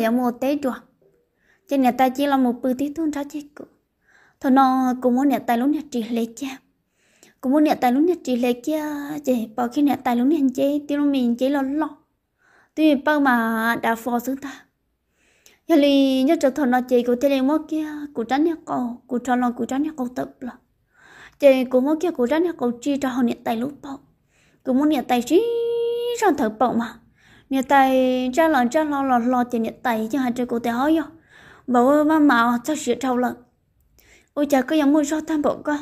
hiểu một tế chùa, chứ nhà ta chỉ là một bữa tí thương ra chết cụ thôi nó cũng muốn nhà ta lúc nhà trì lệ cha cũng muốn nhà ta lúc nhà trì lệ cha chỉ bỏ khi nhà ta lúc nhà chế tiêu mình chế lo lo tuy bao mà đã phò xứ ta giờ thì nhớ cho thằng nó chị thể thế mất kia cụ tránh nhà cậu cụ cho lòng cụ tránh nhà cậu tự là chị cụ mất kia cụ tránh nhà cậu chi cho họ nhà tay lúc bọc cụ muốn nhà tay trí cho thở bọc mà nhà tay cha lợn cha lo lo lo tiền nhà tài cho hai trẻ cô tài hói vô bảo ba mạo chắc sửa trâu lợn ôi chả cứ giống mua cho tham bộ cơ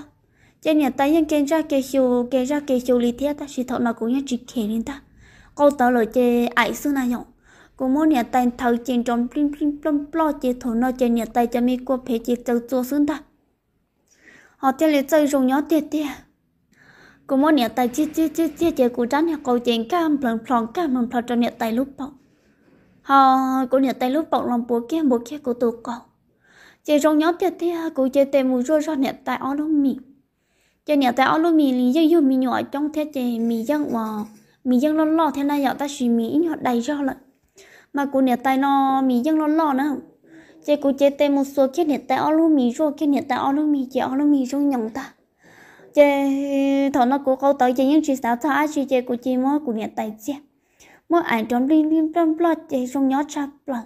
cha nhà tay nhân kêu ra kêu siêu kêu ra kêu siêu lý thiết ta chỉ thọ là cũng nhân chỉ kể lên ta câu tao lời chơi ải xưa na nhộng cô muốn nhà tay thầu chuyện trong plim plim plom plo chơi thổ nó chơi nhà tay cho mi cô phê chơi tàu chua xương ta họ theo lời chơi dùng nhỏ tiền tiền cô muốn nhẹ tài chia chia chia chia chia cô tránh hoặc câu chèn cam plon plon cam plon plon trong nhẹ tài lúc bọc họ cô nhẹ tài lúc bọc lòng bố kia bố kia cô tụ cầu chơi trong nhóm tiệt thì cô chơi tề mù rô rô nhẹ tài ó lúc mì chơi nhẹ tài ó lúc mì lý do dù mì nhỏ trong thế chơi mì dân mà ờ, mì dân lo lo thế này giờ ta suy mì nhỏ đầy cho lại mà cô nhẹ tài nó mì dân lo lo nữa chơi cô chơi tề một số kia nhẹ tài ó lúc mì rô kia nhẹ tay ó lúc mì chị ó lúc mì rô nhộng ta chế thọ nó cố câu tới chế những chuyện sao thọ chị chế của chị mới của nhà tài chế mới ảnh trong liên liên trong lo chế trong nhó cha lo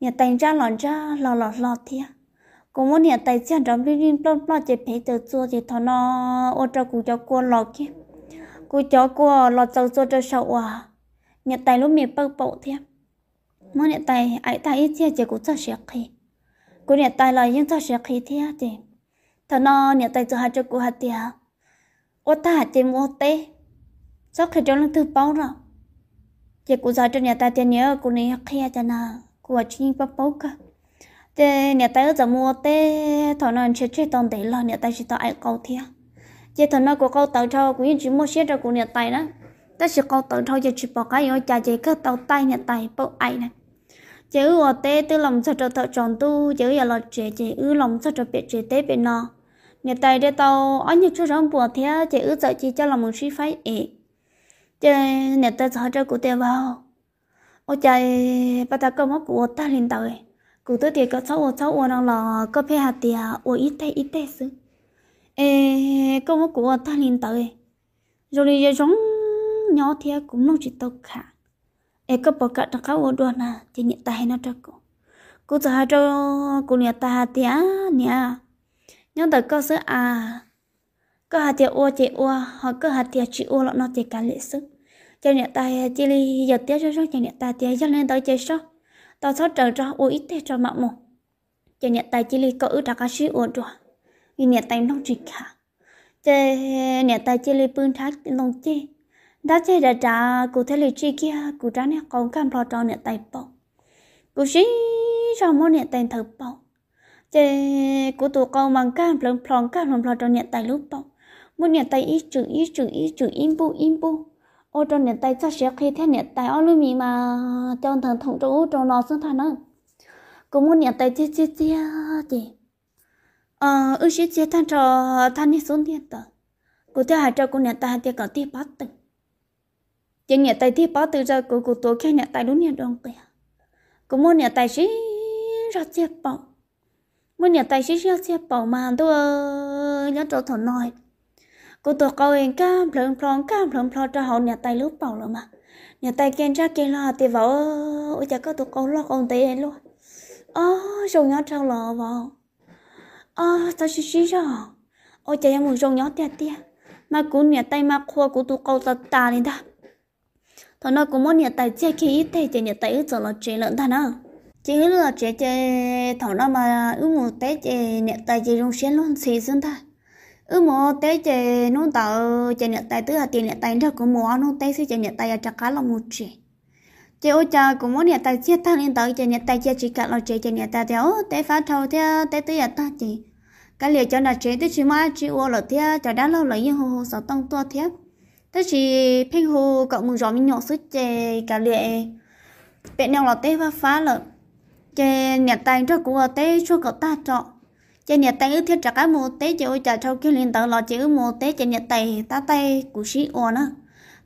nhà tài cha lòn cha lò lò lò thế, cũng mỗi nhà tài chế trong liên liên trong lo chế phải tự chua chế thọ nó ô cho cụ cho cô lò kia cụ cho cô lò cho cho cho sầu à nhà tài lúc miệng bốc bộ thế, mới nhà tài ảnh tài ít chế chế của cho sẹo khi của nhà tài là những cho sẹo khi thế, chế thọ nó nhà tài cho hai cho cụ hạt tiền ô ta chế mua tê sao khi cho lưng thư bao rồi chị cô giáo cho nhà ta tiền nhớ cô này học kia cho nào, cô ở trên bao bao cả thế nhà ta ở mua tê thằng nào chơi chơi toàn đấy là nhà ta chỉ tao ai câu thia chị thằng nào có câu tàu cho cô như chỉ mua xe cho cô nhà tay đó ta chỉ câu tàu cho chỉ bỏ cái rồi cha chị cứ tàu tay nhà tay bỏ ai này chứ ở tê tư lòng sao cho thợ tròn tu chứ giờ là trẻ trẻ ư lòng sao cho biết trẻ tê bên nào? nhà tài để tàu ở nhà chú rong bùa thế chỉ ước sợ chỉ cho lòng một suy phái ế chỉ nhà tài sợ cho cụ tiền vào ô chạy bắt ta công mốc của ta lên tàu cụ tôi thì có cháu ô cháu ô đang lò có phe hạt tiền, ô à, ít tay ít tay xứ ê công mốc của ta lên tàu rồi đi giờ giống nhỏ thế cũng nông chỉ tàu cả ê có bỏ cả trong khâu ô đua nà chỉ nhận tài nó cho cụ cụ sợ cho cụ nhà ta hạt tiề nhà nhưng tới có sớ à có hạt tiền ô chị ô hoặc có hạt tiền chị ô lọ nó chỉ cả lệ sức cho nên ta chỉ li giờ tiết cho cho nên ta tiết cho nên tới chơi sót tao sót trời cho ô ít thế cho mạng một cho nên ta chỉ li có ước đặc sĩ ô rồi vì nên ta nông chỉ cả cho nên ta chỉ li bưng thác nông chê đã chơi đã trả cụ thể li chi kia cụ trả nè còn cam lo cho nên ta bỏ cụ sĩ cho mỗi nên ta thử bỏ chế của tụ câu mang cá plong phong cá plong plong trong nhận tài lúc bọc muốn nhận tài ít chữ ít chữ ít chữ im bu im bu ô trong nhận tài chắc sẽ khi thế nhận tài ô lưu mì mà trong thần thông chỗ trong nó xuống thành nữa cũng muốn nhận tài chia chia chia chị ờ ư chia chia thằng trò thằng đi xuống điện tử cô theo hai trò cô nhận tài thì có tiếp bát tử chỉ nhận tài tiếp bát từ giờ cô cô tổ khai nhận tài đúng nhận đồng tiền cũng muốn nhận tài gì ra tiếp bọc มื่อเนี่ยไตชิชเสียเป่ามาตัวยัดโจถอนหน่อยกูตัวเขาเองก้ามเพลิงพลองก้ามเพลิงพลองจะหอนเนี่ยไตลูกเป่าเลยมาเนี่ยไตเกณฑ์จ้าเกณฑ์ละตีว่าโอ้จะก็ตัวเขาลอกองเตะลูกอ๋อชงยัดเจ้าหล่อวะอ๋อไตชิชิชโอ้จะยังมึงชงยัดเตี้ยเตี้ยมากูเนี่ยไตมาครัวกูตัวเขาตาตาเลยด่าถอนหน่อยกูมั่เนี่ยไตเจ๊ขี้เตะเจเนี่ยไตอึดจอดรถเจริญท่านอ่ะ chỉ là chế chế thằng đó mà ước một té chế nẹt tài chế rong xén luôn xì xương thôi ước à một té chế nó tạo chế nẹt tài tức là tiền nẹt tay đó cũng mua nó té xí chế nẹt tài là chặt cá là một chế chế ô cha cũng muốn nẹt tài chết thằng nên tạo chế nẹt tài chia chỉ cả là chế chế nẹt tay theo té phá thầu theo té tức là ta chế cái liệu cho là chế tức chỉ mà chỉ ô là theo cho đã lâu lấy như hồ hồ sáu tông to theo tức chỉ phê hồ cậu muốn rõ mình nhỏ sức chế cả liệu bên nhau là té phá phá lợi chế nhà tay cho của tế cho cậu ta cho chế nhà tay ước thiết cho cái mô tế chế ôi trả trâu kia liền tự lọ chữ ước mô tế chế nhà tay ta tay của sĩ ồn á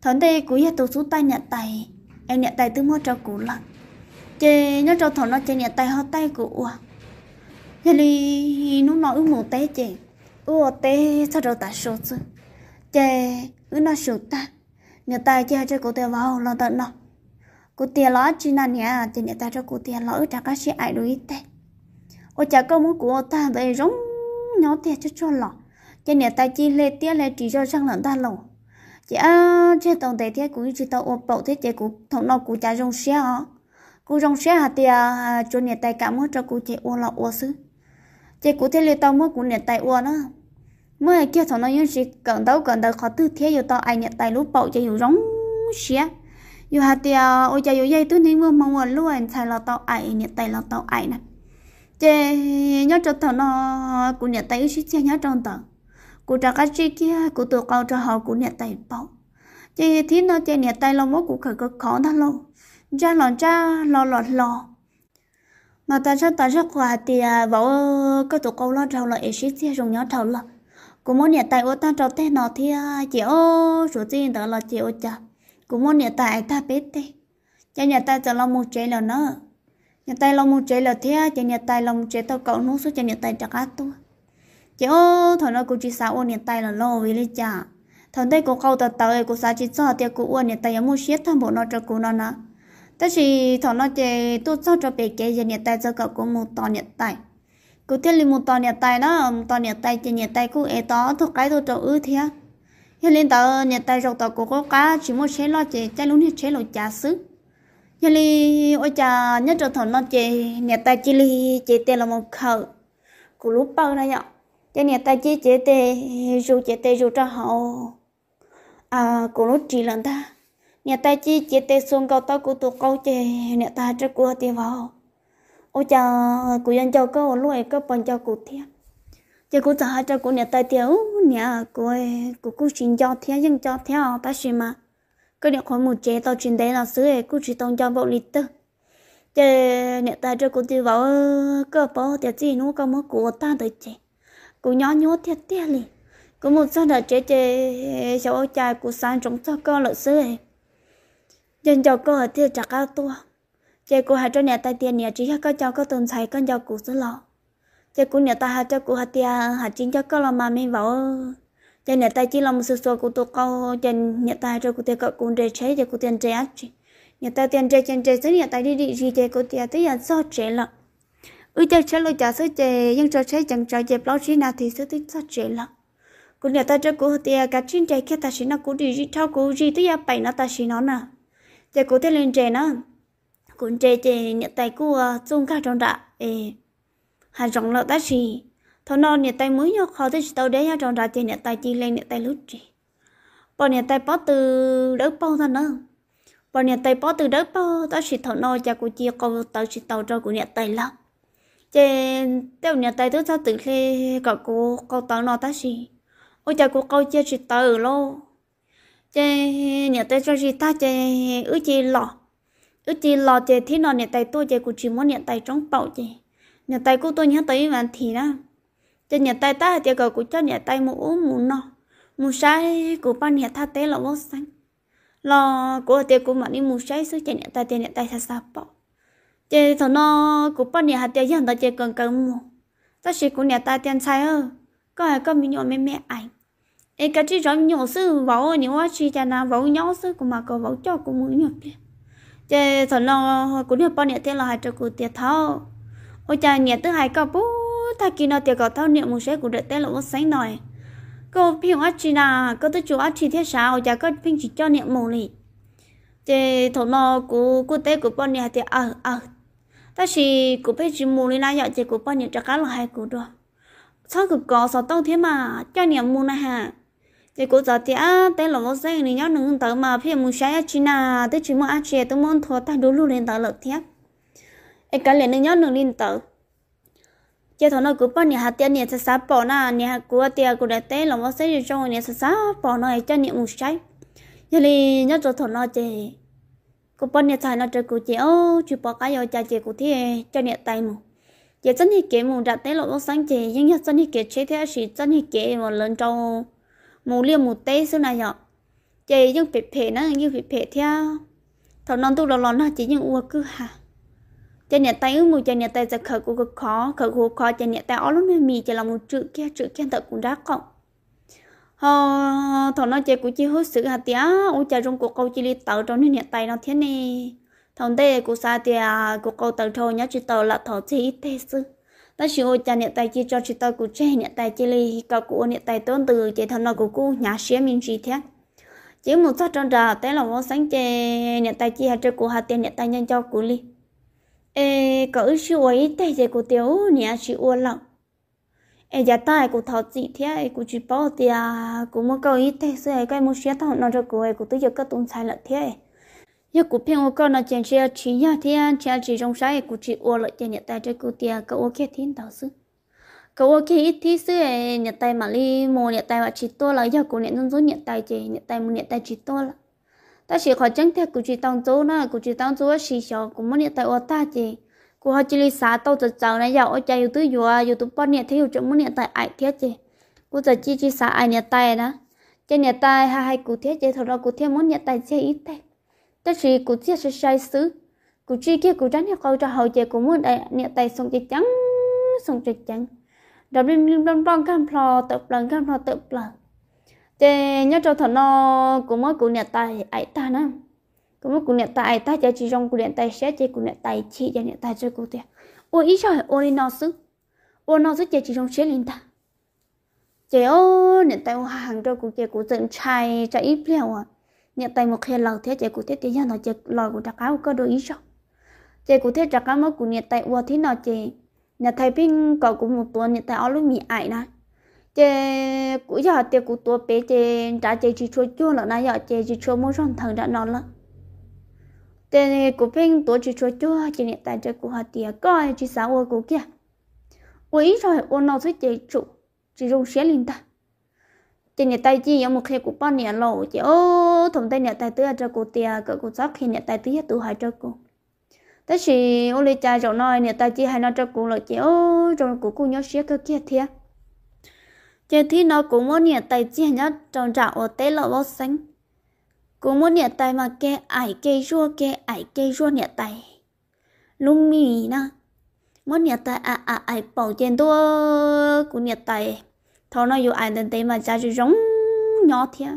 thằng đây của nhà tù xuống tay nhà tay em nhà tay tư mua cho cụ là chế nhớ cho thằng nó chế nhà tay họ tay của ủa nhà đi nó nói ước mô tế chế ủa tế sao đâu ta sốt chứ chế ước nó sốt ta nhà tay chế cho cụ tế vào lo tận nó cụ tiền lỡ chỉ là nhà thì người ta cho cụ tiền lỡ chả có chuyện ai đối thế ô chả có muốn của ta về giống nhau tiền cho cho lọ cho người ta chỉ lê tiếc lê chỉ cho sang lần ta lọ chị à chị tổng thể thế cũng chỉ tao ôm bộ thế chị cũng thằng nào cũng chả dùng xe hả cũng dùng xe hả thì à, cho người ta cảm ơn cho cụ chị ô lọ ô xứ chị cụ thế lê tao mới cũng người ta ô nữa mới kia thằng nó những gì cần đâu cần đâu khó tư thế rồi tao ai người ta lúc bộ cho hiểu giống xe yêu hạt tiêu ôi trời yêu dây tôi nên vừa mong muốn luôn xài lò tàu ải nhiệt tay lò tàu ải nè chê nhớ cho tàu nó cũng nhiệt tay ít chút nhớ trong tàu cụ trả cái chi kia cụ tự câu cho họ cụ nhiệt tay bao chê thì nó chê nhiệt tay lo mốt cụ khởi cực khó đó luôn cha lò cha lò lò lò mà ta cho ta cho quả thì bảo cái tụ câu lo trâu là ít chút dùng nhớ trâu là cũng muốn nhiệt tay ô ta trâu thế nào thì chỉ ô số tiền đó là chỉ ô cha cũng muốn nhà ta ai ta biết thế cha nhà ta cho lo một chế là nó nhà ta lo một chế là thế cha nhà ta lo một chế tao cậu nuốt suốt cha nhà ta chắc át tôi chị ô thằng nó cũng chỉ sao ô nhà ta là lo vì lý cha thằng đây cô câu tao tờ cô sao chỉ cho tiếc cô ô nhà ta muốn xiết thằng bộ nó cho cô nó nó tất chỉ thằng nó chơi tôi cho cho bé kia giờ nhà ta cho cậu cô một to nhà ta cô thiết lý một to nhà ta đó to nhà ta cha nhà ta cô ấy to thuộc cái tôi cho ư thế giờ lên tàu nhà ta rồi tàu của có cá chỉ mua chế lo chế trái luôn hết chế lo chả xứ giờ li ôi chả nhất rồi thằng nó chế nhà ta chỉ li chế tiền là một khẩu của lúc bao ra nhở cho nhà ta chỉ chế tê dù chế tê dù cho họ à của lúc chỉ lần ta nhà ta chỉ chế tê xuống cầu tao của tụ câu chế nhà ta cho cô tiền vào ôi chả của dân cho cơ lúc ấy có bằng cho cụ thiệt giờ cũng giờ hai cho cô nhà tay tiêu nhà cô cô cũng xin cho thế nhưng cho thế à bác sĩ mà cô điện khỏi một chế tao chuyển đến là xứ ấy cũng chỉ tông cho bộ lịch tư giờ nhà tay cho cô tiêu vào cơ bộ tiêu chỉ nó có một của ta tới chế cô nhỏ nhốt thiệt tiếc liền cô một số là chế chế cháu trai của sáng chúng cho con lợi xứ ấy dân cho cô ở tiêu chặt cao to, chế cô hãy cho nhà tay tiền nhà chỉ cho con cho con từng xài con cho cụ xứ lọ cho cô nhà ta hát cho cô hát tia hát chính cho có làm mà mình bảo cho nhà ta chỉ làm sự số của tôi câu cho nhà ta cho cô tia cậu cũng để chế cho cô tiền chế ác nhà ta tiền chế tiền chế tới nhà ta đi đi gì chế cô tia tới nhà sao chế lắm ư cho chế lo trả số chế nhưng cho chế chẳng cho chế bao chế nào thì số tới sao chế lắm cô nhà ta cho cô hát tia cả chính chế khi ta chỉ nó cô đi gì thao cô gì tới nhà bảy nó ta chỉ nó nè chế cô tiền lên chế nó cũng chế chế nhà ta cô ờ, chung cả trong đã hà rộng lợt ta gì thọ non nhà tay mới nhau khó tới tàu để nhau tròn ra chơi nhà tay chi lên nhà tay lút gì bọn nhà tay bó từ đỡ bao thân nữa bọn nhà tay bó từ đỡ bao ta chỉ thọ non cha của chi câu tàu chỉ tàu cho của nhà tay lắm trên tao nhà tay tới sao từ khi cả cô câu tàu nó ta gì ôi cha của câu chia chỉ tàu lô chê nhà tay cho gì ta chê ước chi lọ ước chi lọ chê thế nào nhà tay tôi chê của chị muốn nhà tay trống bầu chê nhà tay của tôi nhớ tới và thì đó cho nhà tay ta thì cậu cũng cho nhà tay mũ mũ nọ mũ sai của ba nhà tha tế là vô xanh lo của tiệc của mình đi mũ sai số chạy nhà tay tiền nhà tay sao sao bỏ chơi thằng nó của ba nhà hạt tiền dân ta chơi cần cần mũ ta chỉ của nhà tay tiền sai ơ có ai có mình nhỏ mẹ mẹ ảnh ấy cái chỉ rõ nhỏ sư vỗ nếu quá chỉ cho nó vỗ nhỏ sư của mà cầu vỗ cho của muốn nhỏ chơi thằng nó của nhà ba nhà tiền là hai trò của tiệc thao hồi chà nhẹ thứ hai có bú ta kia nó tiệc có thao niệm một sẽ cũng đợi té lỗ sáng nổi cô phiêu ác chi là cô tới chủ ác chi thế sao chả có phim chỉ cho niệm mù lì thế thổ nó của cô tế của bọn nhà thì ở à, ở à. ta chỉ của phim chỉ mù lì là dạo chỉ của bọn nhà chắc cá là hai của đó sao cực có sao tông thế mà cho niệm mù này hà thế cô giờ thì á tế lỗ lỗ sáng thì nhớ nương tới mà phiêu mù sáng ác chi là tới chủ mù ác chi tôi muốn thua ta đủ luôn lên tới lực thiếp ai cả liền nên nhớ nương linh tử chỉ thằng nó cứ bao nhiêu hạt tiền nhiêu sá bỏ na nhiêu hạt của tiền của đại tế lòng nó sẽ cho nhiêu sá bỏ nó cho nhiêu một trái giờ thì nhớ cho thằng nó chơi cô bao nhiêu thằng nó chơi cô chơi ô chú bỏ cái rồi chơi chơi cô thì cho nhiêu tay mù giờ chân thì kể mù đại tế lòng nó sáng chơi nhưng nhớ chân thì kể chơi thế thì chân thì kể mà lớn cho mù liêm mù tế xưa này nhở chơi nhưng bị phê nó nhưng bị phê theo thằng nó tu lòn lòn nó chỉ nhưng uo cứ hà cho nên tay ước mu cho nên tay sẽ khởi của khó khởi của khó cho nên tay ó lúc này mì cho là một chữ kia chữ kia thật cũng đã cộng họ thằng nó chơi của chị hút sự hạt tía ô cha trong cuộc câu chỉ đi tự trong nên tay nó thế nè thằng tê của sa tía cuộc câu tự thôi nhớ chị tự là thằng chị thế sư ta chỉ ô cha nhận tay chỉ cho chị tàu của chị nhận tay chỉ li cả của nhận tay tôn từ chị thằng nó của cô nhà xé mình gì thế chỉ một sát trong trà té là món sáng chơi nhận tay chỉ hạt chơi của hạt tiền nhận tay nhân cho của li ê cỡ chú ấy tay dây của tiểu nhà chị uo lặng ê giá tay của thọ chị thế ấy của chị bỏ thì à cậu ấy tay dây cái một xe thọ nó cho cô ấy của tôi giờ các tụng sai lợt thế ấy giờ của của cậu là chuyện xe chỉ nhà chỉ trong sai của chị uo lại chuyện nhận tay cho cô tia cậu ok thiên tạo ít thế sư ấy nhận mà li mồ nhận tay mà chỉ tôi là giờ của nhận dân nhận tay chị nhận tay một nhận tay chỉ tôi ta chỉ khó chẳng thể cụ chỉ tăng chú nó cụ chỉ tăng chú ở xì xò cũng muốn nhận tại ô ta chị cụ họ chỉ lý xá tàu chợ cháu này giàu ở chạy yếu tư yếu yếu tư bọn nhận thấy yếu chẳng muốn nhận tại ai thiết chị cụ giờ chỉ chỉ xá ai nhận tại đó trên nhận tại hai hai cụ thiết chị thầu ra cụ thiết muốn nhận tại chơi ít tay ta chỉ cụ thiết sẽ sai xứ cụ chỉ kia cụ tránh câu cho hậu chị cũng muốn đại nhận tại xong chị trắng xong chị trắng đọc lên lên đông đông cam phò tập lần cam phò tập lần thế nhớ cho thằng nó cũng mới cũng nhận tài ai ta nữa cũng mới cũng nhận tài ta cho chị trong cũng nhận tài sẽ chế cũng nhận tài chị cho nhận tài cho cô tiền ôi ý sao ôi nó xứ ôi nó xứ chị trong sẽ lên ta chế ô nhận tài ô hàng cho cô chế cũng dựng chai cho ít leo à nhận tài một khi lầu thế chế cũng thế tiền nó chị lòi của đặc áo có đồ ý sao chế cũng thế đặc áo mới cũng nhận tài ô thế nào chế nhà thầy pin cậu cũng một tuần nhận tài áo lúc mì ải này chế cú giờ tiêu cú tua bé chế trả chế chỉ chua chưa là nãy giờ chế chỉ chua muốn xong thằng đã nó là chế cú pin tua chỉ chua chưa chế hiện tại chế cú hạt tiền coi chỉ sáu ô cú kia quỷ rồi ô nó thấy chế chủ chỉ dùng xe lên ta chế hiện tại chỉ có một khi cú bao nhiêu lầu chế ô thằng tây hiện tại tới chế cú tiền cỡ cú sắp khi hiện tại tới tụ hại chế cú tất thì ô lê cha cháu nói hiện tại chỉ hai nó chế cú là chế ô trong cú cú nhớ xé cơ kia thiệt chỉ thì nó cũng muốn nhẹ tay chia nhất trong trạng ở tế lọ bó xanh cũng muốn nhẹ tay mà kê ải kê rua kê ải kê rua nhẹ tay lúc mì na muốn nhẹ tay à à ải bảo trên tua cũng nhẹ tay thọ nó yêu ải đến tế mà cha chú giống nhỏ thia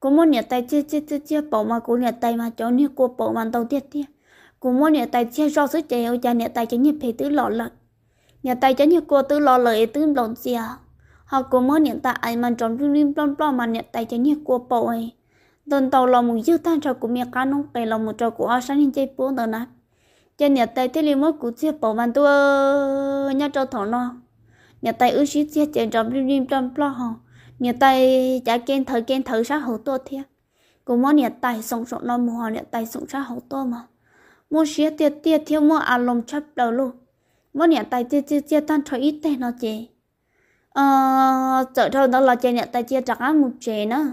cũng muốn nhẹ tay chê chê chê chê bảo mà cũng nhẹ tay mà cháu nhẹ cô bảo mà đầu tiết thia cũng muốn nhẹ tay chia rau sữa chè ô cha nhẹ tay cho nhẹ phê tứ lọ lợn nhẹ tay cho nhẹ cô tứ lọ lợn tứ lợn gì à họ cố mơ nhận ta ai mà trong rừng rim plon plon mà nhận tay cho nhiệt của bộ ấy tuần tàu là một dư tan trò của miệng cá nông cây là một trò của ao sáng nhìn chơi bố tờ nát cho nhận tay thế liền mất cú chia bộ bàn tua nhà cho thỏ lo nhận tay ước xí chia chuyện trong rừng rim plon plon họ nhận tay chả kén thở kén thở sát hậu tua thiệt cố mơ nhận tay sống sống lo mùa họ nhận tay sống sát hậu tua mà mua xí tiệt tiệt thiếu mua à lồng chắp đầu luôn mỗi nhận tay tiệt tiệt tiệt tan trò ít tên nó chơi ờ trở thôi đó là chơi nhận tay chia chặt á một chế nữa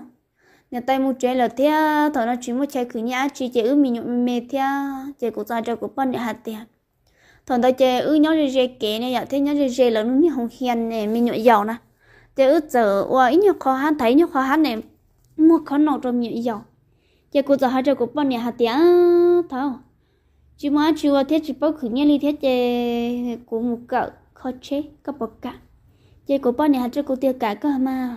nhận tay một chế là thế thở nó chỉ một chơi cứ nhá chỉ chơi ư mình nhộn mệt thế chơi của ta chơi của bọn hạt tiền thở ta chơi ư nhớ gì gì kế này giờ thế nhớ gì gì là nó như hồng hiền này mình nhộn giàu nè chơi ư giờ ủa ít nhiều khó khăn thấy nhiều khó khăn này mua khó nọ rồi nhộn giàu chơi của ta hai chơi của bọn hạt tiền thở chỉ mà chưa thế chỉ bao khứ nhá li thế chơi của một cậu khó chế các bậc cả chị của bọn nhà hạt cho cô tiêu cả cơ mà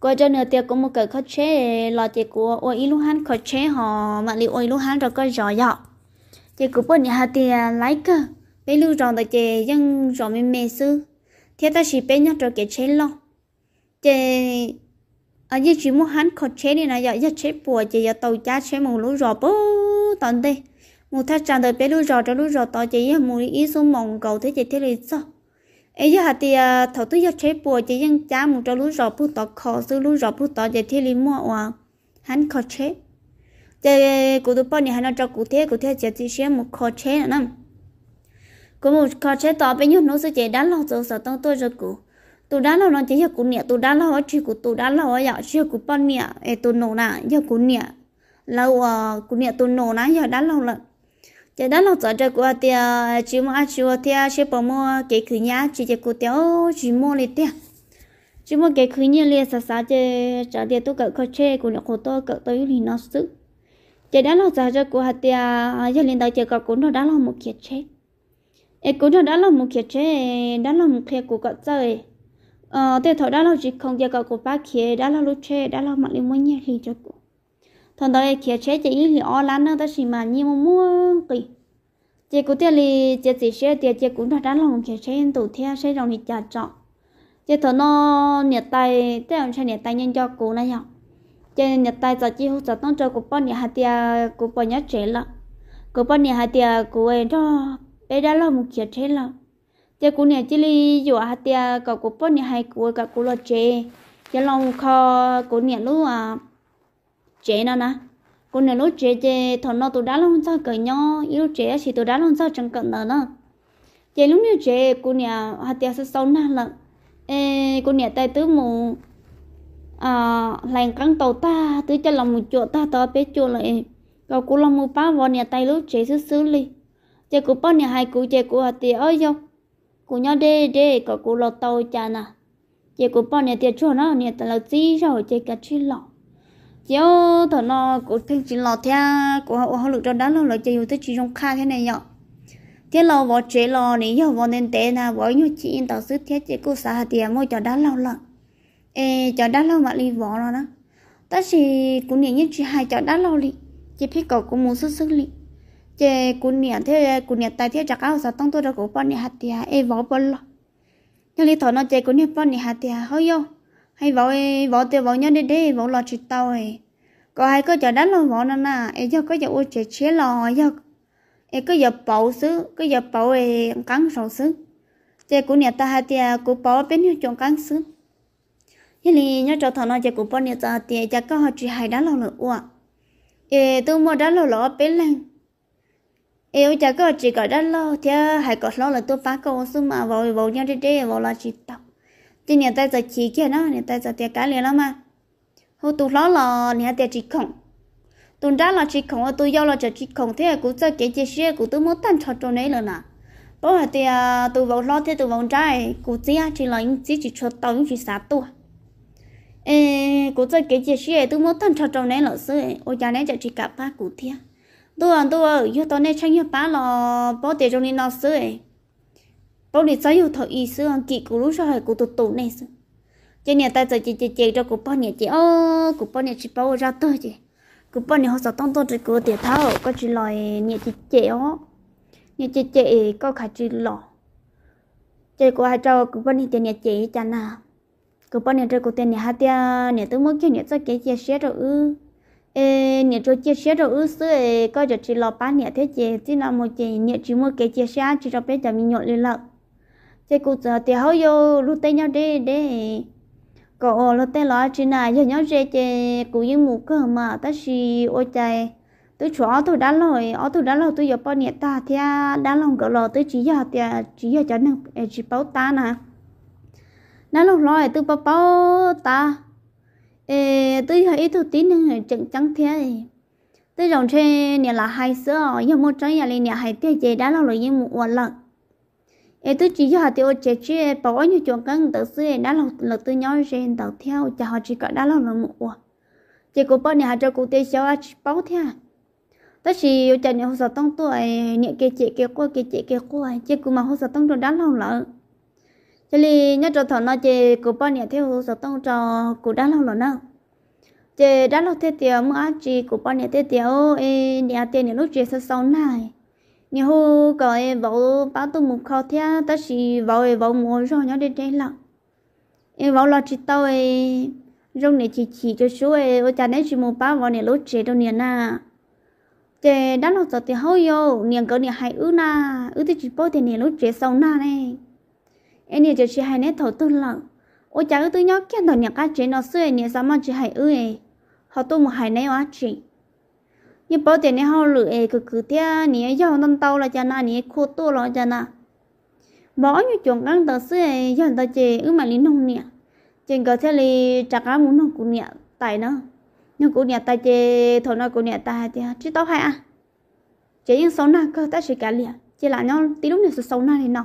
cô cho nửa tiêu cũng một cái khó chế lo chị của ôi lúc hắn khó chế họ mà liệu ôi lúc hắn rồi có rõ dọ chị của bọn nhà hạt tiêu lấy cơ bé lưu ròn tại chị dân ròn mềm mềm sư thế ta chỉ bé nhắc cho cái chế lo chị ở dưới chỉ muốn hắn khó chế đi nào giờ giờ chế bùa chị giờ tàu cha chế một lúc rò bố tận đây một thắt tràn đời bé lưu rò cho lưu rò tao chị giờ một ý xuống mộng cầu thế chị thế là sao ấy giờ thì thầu tư giờ chế bùa chỉ dân cha một cho lúa rọ bút tỏ khó sư lúa rọ bút tỏ để thi lý mua à hắn khó chế để cụ tụ bao nhiêu hắn cho cụ thế cụ thế giờ chỉ xem một khó chế nữa nè cụ một khó chế tỏ bên nhau nó sẽ chế đá lò rồi sợ tông tôi rồi cụ tôi đá lò nó chỉ giờ cụ nè tụ đá lò chỉ cụ tụ đá lò giờ chỉ cụ bao nè ấy tôi nổ nè giờ cụ nè lâu à cụ nè tụ nổ nè giờ đá lò lận giờ đó là giờ cho cô thì chỉ mua chỉ mua thì sẽ bỏ mua cái khử nhá chỉ cho cô tiêu chỉ mua lên tiêu chú mua cái khử nhá liền sao sao giờ trả tiền tôi cỡ khó chơi của nó khổ tôi cỡ tôi thì nó sức giờ đó là giờ cho cô thì giờ lên đầu giờ cái cũng nó đã là một kiệt chết cái cũng nó đã là một kiệt chết đã là một kiệt của cỡ chơi ờ thế thọ đã là chỉ không giờ cái cô ba kiệt đã là lúc chơi đã là mặt liền mới nhảy thì cho cô thằng đó kia chế chế ý thì ó lắm nữa ta chỉ mà nhiều muốn mua chế cũng thế thì chế chỉ chế thì chế cũng đã đánh lòng kia chế tủ theo chế rồi thì chả chọn chế thằng nó nhiệt tay thế làm sao nhiệt tay nhân cho cụ này nhở chế nhiệt tay giờ chỉ hỗ trợ tăng cho cụ bao nhiêu hạt tia cụ bao nhiêu chế là cụ bao nhiêu hạt tia cụ ấy đó bé đã lòng kia chế là chế cụ này chỉ li dụ hạt tia cả cụ bao nhiêu hai cụ cả cụ lo chế chế lòng kho cụ này lúc à chế nó nè cô này lúc chế chế thằng nó tôi đã luôn sao cởi nhau ý lúc chế thì tôi đã luôn sao chẳng cận nữa nè chế lúc như chế cô nhà hạt tiền sẽ sâu nè lận ê cô nhà tay tứ mù à lành căng tàu ta tứ cho lòng một chỗ ta tao bé chỗ lại cậu cô lòng một ba vào nhà tay lúc chế xứ xứ li chế cô bao nhà hai cô chế cô hạt tiền ơi dâu cô nhau đê đê cậu cô lọt tàu chà nè chế cô bao nhà tiền chỗ nó nhà tao là gì rồi chế cả chuyện lọ yo thằng nó cũng thằng chị lọt theo của họ họ lực cho đá lâu là chơi tới chị trong kha thế này nhở thế lâu bỏ chế lò này giờ bỏ nên tệ là bỏ như chị in tàu sức thế chị cô xã tiền mua cho đá lâu lận ê cho đá lâu mà đi bỏ rồi đó ta chỉ cũng niệm nhất chị hai cho đá lâu đi chị phải cầu cũng muốn sức sức đi chị cũng niệm thế cũng niệm tài thế chắc áo sao tông tôi đã cũng bỏ niệm hạt tiền ê bỏ bỏ lo nhưng lý thọ nó chị cũng niệm bỏ niệm hạt tiền hơi yêu hay võ võ tiêu võ nhớ đi đi võ lo chỉ tao ấy có hai có chờ đánh luôn võ nè nè ấy giờ có chờ ô chế chế lo cho ấy có giờ bảo xứ có giờ bảo ấy cắn sầu xứ chế của nhà ta hai tia của bảo bên nhau chọn cắn xứ thế thì nhớ cho thằng nó chế của bảo nhà ta tia chắc có họ chỉ hai đánh lo nữa ủa ấy tôi mua đánh lo lo bên lên ấy chắc có chỉ có đánh lo thì hai có lo là tôi phá câu xứ mà vội vội nhau đi đi vội lo chỉ tao chỉ nhà tay giờ chỉ kia nó nhà tay giờ tiền cá liền lắm mà hô tụ ló lò nhà tiền chỉ khổng tụ ra là chỉ khổng tụ yêu là chỉ khổng thế cũng cho cái chỉ xe cũng tôi muốn tan cho chỗ này rồi nè bố hả thì tụ vào ló thế tụ vào trái cũng chỉ chỉ là những chỉ chỉ cho tao những chỉ sạt tụ ê cũng cho cái chỉ xe tôi muốn tan cho chỗ này rồi sư ôi cha này chỉ chỉ cả ba cũng thế tôi ăn à, tôi yêu tao này chẳng yêu ba lò bố để trong này nó xí lúc đi giấy hữu thọ ý sư anh chị cũng lúc sau hay cũng tụt tụt này sư cho nên ta giờ chị chị chị cho cụ bao nhiêu chị ô cụ bao nhiêu chị bảo ra tới chị cụ bao nhiêu họ sợ tông tông chỉ cứ tiền thao có chỉ lời nhiều chị chị ó nhiều chị chị có khả chỉ lọ chị của hai cháu cụ bao nhiêu tiền nhiều chị chả nào cụ bao nhiêu chơi cụ tiền nhiều hai tia nhiều tôi muốn kia nhiều cho cái chia sẻ rồi ư ê nhiều trâu chia sẻ rồi ư sư ê có giờ chỉ lọ bán nhiều thế chị chỉ là một chị nhiều chỉ mua cái chia sẻ chỉ cho biết giờ mình nhộn lên lợp chị cụ giờ thì họ vô lúc tay nhau đi để có lúc tay lo chị này giờ nhau chơi chị cụ yên mù cơ mà ta chỉ ôi chạy tôi chó tôi đã rồi ở tôi đã rồi tôi giờ bao nhiêu ta thì đã lòng gỡ lò tôi chỉ giờ thì chỉ giờ cho nên ờ, chỉ báo ta nè đã lòng rồi tôi báo báo ta ê tôi thấy tôi tin nữa chẳng chẳng thế tôi dòng chơi nhà là hai sữa giờ một trái nhà lên nhà hai tiêu chế đã lâu rồi nhưng một lần em tu chỉ cho họ tiêu chế chế bảo anh như chuẩn căng tự sư đã lộc lộc tự nhau trên tàu theo cho họ chỉ có đã lộc lộc mùa chỉ có bao nhiêu cho cụ tế xéo ăn bao theo tất chỉ yêu chàng nhau sợ tông tuổi nhẹ kia chị kia qua kia chị kia qua chỉ cụ mà họ sợ tông rồi đã lộc lợ cho nên nhớ cho thằng nó chỉ cụ bao nhiêu theo sợ tông cho cụ đã lộc lợ nào chỉ đã lộc thế tiêu mà chỉ cụ bao nhiêu thế tiêu e nhà tiền nhà lúc chỉ sợ sau này nhà hồ gọi vào báo tôi một khó thế ta chỉ vào vào mua rồi nhớ đến đây là em vào là chỉ tao ấy rong này chỉ chỉ cho số ấy ở cha này chỉ một ba vào này lốt chế đâu nè na chế đã học giờ thì hôi yo niềng cỡ này hay ư na ư thì chỉ bao thì này lốt chế sau na này em này chỉ chỉ hay nét thầu tư lợ ở cha ư tôi nhớ kia thầu nhà cá chế nó xưa này sao mà chỉ hay ư ấy họ tôi một hay nấy quá chị như bảo tiền này họ lựa ấy cứ cứ thế nè giờ nông tàu là cha na nè khô to là cha na bỏ như chuồng căng tờ xưa ấy giờ ta chơi ư mà lính nông nè chơi có thế là chả cá muốn nông cũng nè tại nó nhưng cũng nè ta chơi thôi nó cũng nè tại thì chỉ tao hay à chỉ những sáu na cơ ta sẽ cả liền chỉ là nhau tí lúc này số sáu na thì nó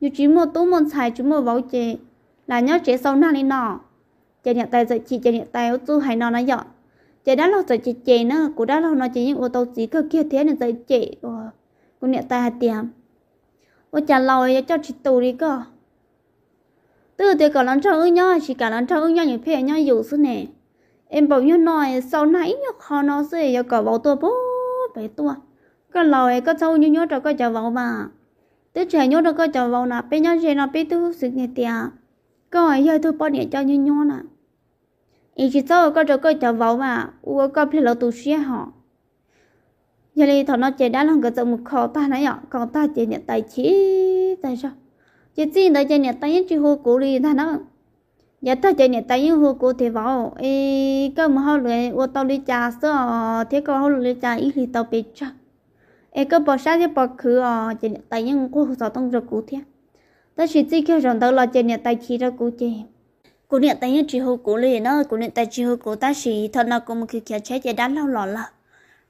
như chỉ một tú một xài chỉ một bảo chơi là nhau chỉ sáu na thì nó chơi nhẹ tay giờ chỉ chơi nhẹ tay ô tu hay nọ nó dọn chị đã lo rồi chị chị nữa, cô đã lo nói chị những ô tô gì cơ kia thế nên rồi chị cô niệm ta tiền, ô trả lời cho chị tù đi cơ từ từ cả lần trâu ưng nhau chỉ cả lần trâu ưng nhau những phe nhau dù xứ nè em bảo như nói sau nãy nhớ khó nó sẽ giờ cả bảo tôi bố phải tôi cái lời có sâu như nhớ rồi có chờ vào mà từ trẻ nhớ rồi có chờ vào nè bây nhớ gì nó bây tư sự nghề tiệm cái giờ tôi bảo điện cho như nhau nè à? 以前早 có cho cái cháu vào mà u có phải là tu sĩ họ giờ này thằng nó chạy đã làm cái giống một khó ta nãy ạ còn ta chạy nhận tài chí tại sao chỉ chỉ đã chạy nhận tài nhất chỉ hô cố đi thằng nó giờ ta chạy nhận tài nhất hô cố thì vào ê cái mà họ lười u tao đi trà sữa à, thế có họ lười trà ít thì tao bị chắc ê cái bỏ sát cái bỏ khứ à nhận tài nhất cô sao tông rồi cố thế ta chỉ chỉ cái rằng tao là chạy nhận tài chí ra cố chạy cô niệm tay nhất chỉ hô cố lê nó cô niệm tay chị hô cố ta xì thật là cô một khi kia chết đã lâu lọ là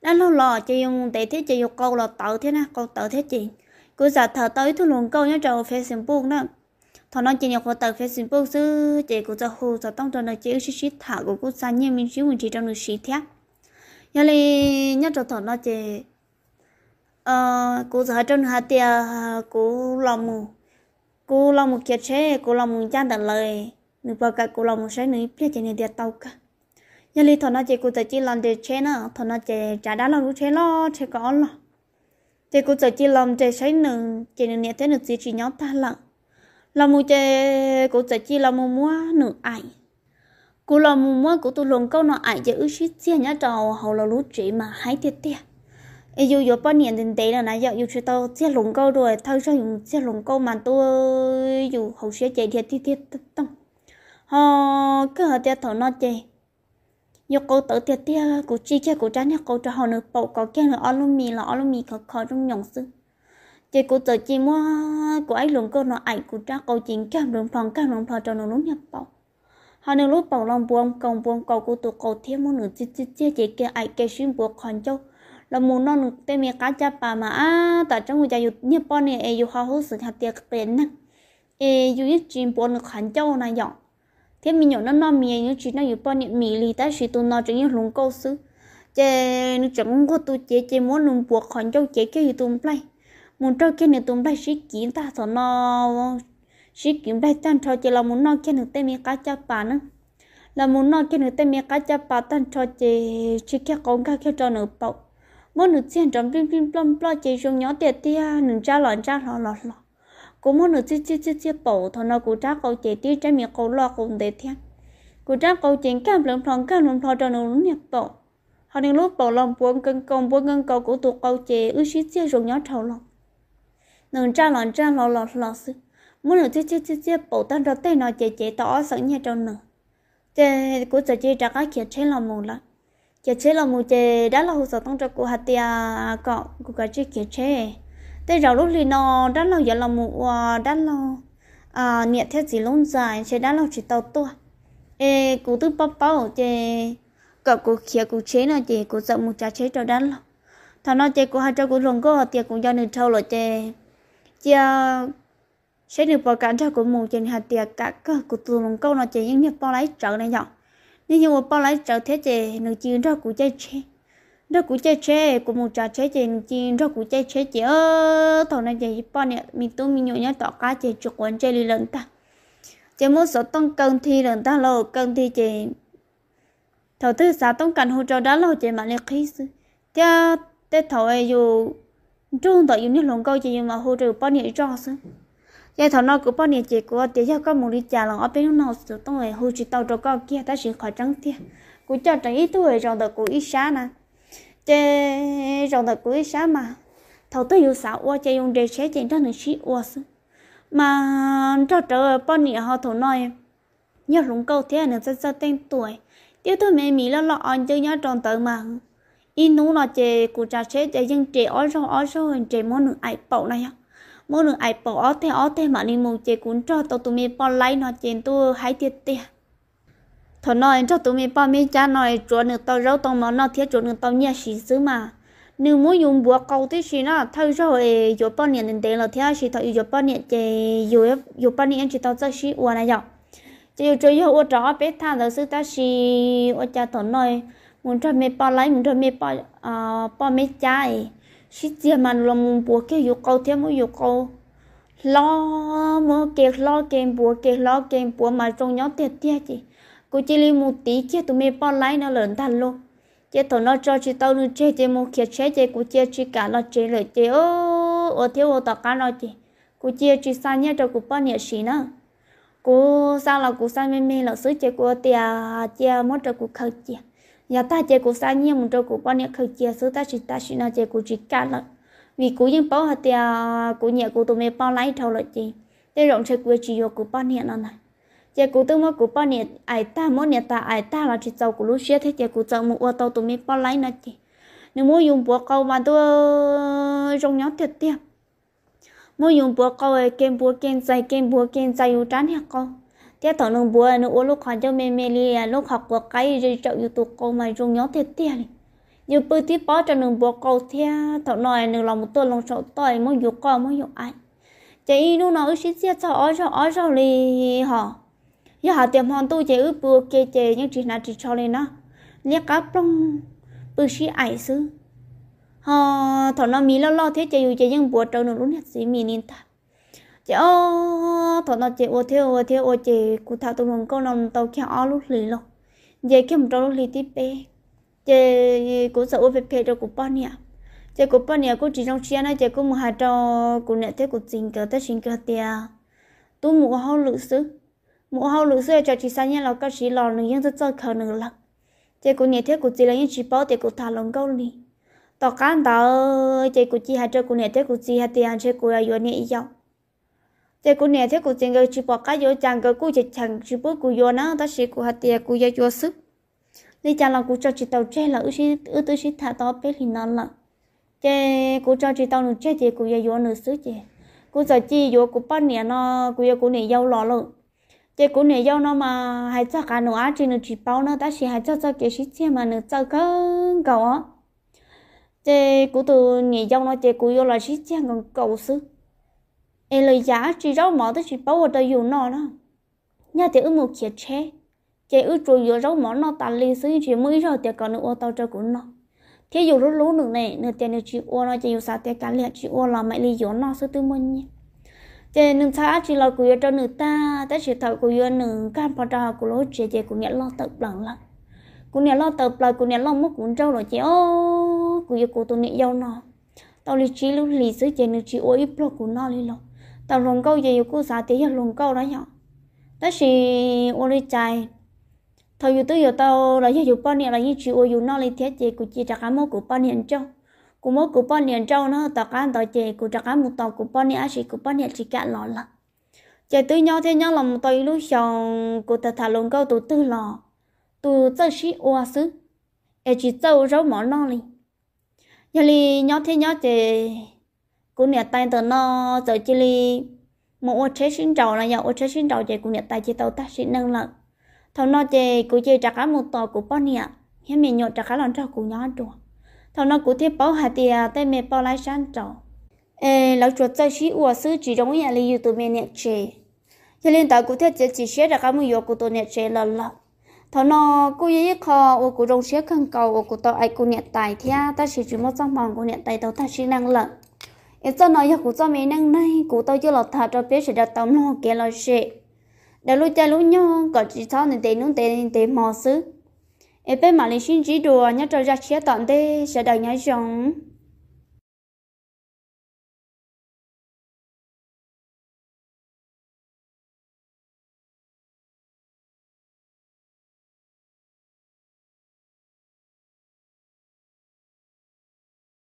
đã lâu lọ chỉ dùng để thế chỉ dùng câu là tạo thế na câu tạo thế chị cô giả thở tới thu luôn câu nhớ trầu buông đó thọ nó chỉ nhiều cô tờ buông chứ chị cô giờ hô giờ tông cho nó chỉ xí xí thả của cô sang nhiên mình xíu mình chỉ trong được xí thép nhớ lên nhớ trầu thọ nó chị ờ cô giờ trong hạt tiề cô lòng mù cô lòng một kiệt chế cô lòng một chan đặt lời nếu bà cái cô làm một sáng nữa biết chỉ nên đi tàu cả nhà lý thằng nó chỉ cô chỉ làm để chơi nữa thằng nó chỉ trả đá làm chơi lo chơi có lo chỉ cô chỉ làm để sáng nữa chỉ nên thế nữa chỉ chỉ nhóc ta lặng làm một chơi cô chỉ làm một mua nửa ảnh, cô làm một mua cô tôi lồng câu nó ảnh chỉ ước sĩ chia nhá trầu hầu là lúc chỉ mà hái tiệt tiệt ai dù dù bao nhiêu đến đấy là nãy giờ yêu chơi tao chơi lồng câu rồi thâu cho dùng chơi lồng câu mà tôi yêu hậu sẽ chạy thiệt thiệt thiệt tông họ ờ, cứ họ tiêu thầu nó chê yo cô tự tiêu tiêu cô chi kia cô trái nhà cô cho họ nửa bầu có kia nửa alumi là alumi có khó trong nhộng sư chị cô tự chỉ mua của ấy luôn cô nó ảnh cô cho cô chính cảm đường phòng cảm đường phòng cho nó lúc nhập bầu, họ nửa lúc bầu lòng buông công buông cầu cô tự cô thêm một nửa chi chi chi chị kia ảnh kia xuyên buộc còn châu là muốn nó nửa tên mẹ cá cha bà mà à tại trong người cha yêu nhập bộ này yêu hoa hữu sự hạt tiệc tiền nè ai yêu yêu chuyện buồn khẩn châu này giọng thế mình nhổ nó nó mì như chỉ nó yếu bao nhiêu mì lì ta chỉ tu nó chỉ như lùng câu xứ, chế nó chẳng có tu chế chế muốn lùng buộc khỏi cho chế cái gì tụ lại muốn cho cái này tụ lại sĩ kiến ta thọ nó sĩ kiến bài tan cho chế là muốn nó cái này tên mi cá cha bà nữa là muốn nó cái này tên mi cá cha bà tan cho chế chỉ cái con cá cái cho nó bọc muốn nó xiên trong bim bim plom plom chế dùng nhỏ tiệt tia nó cha lọ cha lọ lọ cô muốn nữa chia chia chia chia bộ thằng nào cô trả câu chạy đi trái miệng cô lo cô để thiên cô trả câu chạy cam lồng thằng cam lồng thằng cho nó lúc nhập bầu họ nên lúc bộ lòng buông cân công buông cân cầu của tụi cô chạy ư suy chia rồi nhớ thầu lòng nương cha lòng cha lò lò lò sư muốn nữa chia chia chia chia bộ tan rồi tay nó chạy chạy tỏ sẵn nhà trong nữa chạy cô chạy chạy trả cái kia chạy lòng mù lại kia chạy lòng mù chạy đã là hồ sơ tăng cho cô hạt tia cọ cô gái chạy kia chạy đây rồi lúc lì nó đã lâu giờ là một đã lâu à, à nhiệt theo gì lâu dài chế đã lâu chỉ tàu tua ê cụ tư bao bao chế cậu cụ kia cụ chế là chế cụ sợ một trái chế cho đã lâu thằng nó chơi cụ hai cho cụ luôn có tiền cụ do nửa trâu rồi chơi, chơi sẽ được bảo cản cho cụ mù trên hạt tiền cả cơ cụ tư luôn câu nó chơi những nhiệt bao lấy trợ này nhở nếu như bao lấy trợ thế chơi nửa chiều cho cụ chơi chơi đó cũng chơi chơi cũng một trò chơi chơi chơi đó cũng chơi chơi chơi ơ thằng này chơi bao nè mình tôi mình nhớ nhớ tỏ cá chơi chụp quần chơi lần ta chơi một số tông cần thi lần ta lâu cần thi chơi thầu thứ sáu tông cần hỗ trợ đó lâu chơi mà lấy khí cha tết thầu ấy dù trung tỏ dù như lòng câu chơi nhưng mà hỗ trợ bao nhiêu cho sớm chơi thằng nó cũng bao nhiêu chơi của để cho có một đi trả lòng ở bên nào số tông này hỗ trợ tàu cho con kia ta sẽ khỏi trắng tiền cũng cho trắng ít tuổi rồi đó cũng ít sáng nè chế rồng cuối sáng mà thầu tới yêu sáu qua chế dùng để chế chế cho nên xí qua mà cho trở bao nhiêu họ thầu nói nhớ rung câu thế là rất rất tên tuổi tiêu tôi mẹ mì là lọ ăn chứ nhớ tròn tự mà in nú là chế cụ trà chế chế dân chế ói rau ói rau hình món đường ai bậu này món đường ai bậu ói thế ói thế mà đi mù chế cũng cho tao tụi lấy nó chế tôi hãy tiệt tiệt thọ nói cho tụi mình bao mi cha nói chỗ nửa tao rau tao mà nó thiếu chỗ nửa tao nhẹ xí xứ mà nếu muốn dùng búa câu thì xí nó thay rồi chỗ bao nhiêu tiền tiền là thiếu xí thay chỗ bao nhiêu chỉ dù dù bao nhiêu chỉ tao cho xí uo này rồi chỉ chỗ yêu uo trỏ bé thằng đó sư ta xí uo cha thọ nói muốn cho mình bao lấy muốn cho mình bao à ờ, bao mi cha ấy xí chia mà là muốn búa cái yêu câu thiết muốn yêu câu lo mua kẹt lo kẹt búa kẹt lo kẹt búa mà trong nhóm tiệt tiệt chị cô chỉ li một tí kia tụi mày bỏ lái nó lớn tàn luôn, chế thổ nó cho chị tao nuôi chơi chơi một kia chơi chơi cô chơi chơi cả nó chơi lời chơi ô ô thiếu ô tọt cá nó chơi, cô chơi chơi xa nhé cho cô bỏ nhẹ xí nữa cô sao là cô sao mê mê là sứ chế cô tia chơi mất cho cô khơi chơi, nhà ta chơi cô sao nhé một cho cô bỏ nhẹ khơi chơi sứ ta chị ta chị nó chơi cô chỉ cả nó vì cô nhưng bỏ hạt tia cô nhẹ cô tụi mày bỏ lái thâu lời chị để rộng chơi cô chỉ vô cô bỏ nhẹ nó này giờ cụ tôi mua cụ bao nè ai ta mỗi nè ta ai ta là chỉ cháu cụ lúc xưa thế giờ cụ cháu mua ô tô tụi mình bao lấy nữa chị nếu muốn dùng búa câu mà tôi rong nhóm thiệt tiệm muốn dùng búa câu ấy kiếm búa kiếm dây kiếm búa kiếm dây u trán hết câu thế thằng nông búa nó uống lúc khỏi cho mê mê li lúc học của cái gì chậu u tụt câu mà rong nhóm thiệt tiệm nhiều bữa tiếp bỏ cho nông búa câu thế thằng nói nương làm một tôi lòng sầu tôi mua dùng câu mua dùng ai chị nó nói xí xí cho ở cho ở cho li hả? giờ họ tiệm hòn tu chế ướp bùa kê chế nhưng chỉ là chỉ cho lên nó liếc cá plong bự xí ải xứ họ thọ nó mì lo lo thế chế dù chế nhưng bùa trâu nó luôn hết gì mì nên ta chế ô thọ nó chế ô theo ô theo ô chế cụ thảo tụi mình câu lòng tàu kia ó lúc lì lo chế kia một trâu lúc lì tiếp bê chế cụ sợ ô về phê cho cụ bao nhiêu chế cụ bao nhiêu cụ chỉ trong xe này chế cụ một hai trâu cụ nhận thế cụ chính cờ thế chính cờ tia tu mua hao lự xứ mũ hậu lũ xưa cho chị sáng nhân là các chị lò nương nhân rất cho khờ nửa lắc chị cũng nhẹ thế của chị là những chị bảo thì của thả lòng câu đi tỏ cán tao chị của chị hai chơi của nhẹ thế của chị hai tiền chơi của ai nhẹ yêu chị cũng nhẹ thế của chị người chị bảo cái yêu chàng cái của chị chàng chị bảo của yêu nó ta chị của hai tiền của yêu yêu sức lý chàng là của cho chị tàu chơi là ước chị ước tôi chị thả tao biết hình nó là chị của cho chị tàu nửa chơi chị của yêu yêu nửa sức chị của giờ chị yêu của ba nè nó của yêu của nè yêu lò luôn chị cũng nè dâu nó mà hay cho cả nụ á chị nụ chỉ bao nó ta chỉ hay cho cho cái sĩ chia mà nụ cho cơn cầu á chị cũng từ nè dâu nó chị cũng yêu là sĩ chia còn cầu sư em lời giá chị rau mỏ tới chỉ bao ở đây dùng nó đó nhà thì ước một kia chế chị ước rồi yêu rau mỏ nó ta lì sư chị mới rồi thì còn nụ tao cho cũng nó thế dù lúc lú nữa này nửa tiền nửa chị ô nó chị yêu sao tiền cả liền chị ô là mẹ lì yêu nó sư tư môn nhé chế nương thả chỉ lo của cho nữ ta ta chỉ thọ của nữ cam phật đạo của lối chế chế của nhà lo tập lặng lặng của nhà lo tập lại của nhà lo mất cuốn trâu rồi chế ô của yêu cô tôi niệm dâu nọ tao lý trí lúc lý sứ chế nữ chỉ ôi ít lo của nó lý lo tao lòng câu chế yêu cô xã tí là lòng câu đó nhở ta chỉ ôi lý trái thôi yêu tôi yêu tao là yêu yêu bao niệm là như chỉ ôi yêu nọ lý thế chế của chỉ trả cả mối của bao niệm cho cú mỗi cú bao nhiêu trâu nó tao cá tao chè cú tao cá một tàu cú bao nhiêu chỉ cú bao nhiêu chỉ cả lọ là chè tư nhau thế nhau là một tôi lúc xong cú ta thả lồng câu tụ tư lọ tụ tao xí oa xứ e chỉ trâu rau mỏ non li nhà li nhau thế nhau chè cú nè tay tao nó giờ chỉ li một ô chế sinh trầu là giờ ô chế sinh trầu chè cú nè tay chỉ tàu ta xí nâng lợn thằng nó chè cú chè tao cá một tàu cú bao nhiêu hiện mình nhột tao cá lòng trâu cú nhau chuột thằng nó cụ thể bảo hạt tiền à, tay mẹ bảo lại sang trò ê lão chuột chơi xí ua sư chỉ đóng nhà li youtube mẹ nhẹ chê cho nên tao cũng thiết chỉ xé ra cái mùi yêu của tôi nhẹ chê lần lần thằng nó cô ấy kho ô cụ rong xé khăn cầu ô cụ tao ai cụ nhẹ tài thia ta chỉ chỉ một trong mòn cụ nhẹ tài tao ta chỉ năng lận ê cho nó yêu cụ cho mẹ năng nay cụ tao chưa lọt thà cho biết sẽ đặt tấm lo kia lo xệ đã lúc cha lúc nhau còn chỉ sau này tế nung tế tiền mò sứ ebe mà lấy xin chỉ đồ nhớ cho ra chia tận thế sẽ đợi nhớ rộng